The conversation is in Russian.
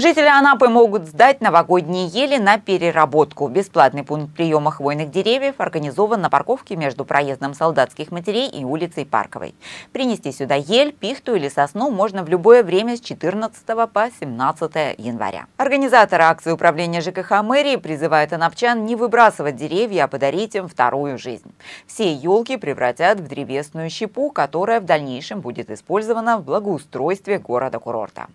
Жители Анапы могут сдать новогодние ели на переработку. Бесплатный пункт приема хвойных деревьев организован на парковке между проездом солдатских матерей и улицей Парковой. Принести сюда ель, пихту или сосну можно в любое время с 14 по 17 января. Организаторы акции управления ЖКХ мэрии призывают анапчан не выбрасывать деревья, а подарить им вторую жизнь. Все елки превратят в древесную щепу, которая в дальнейшем будет использована в благоустройстве города-курорта.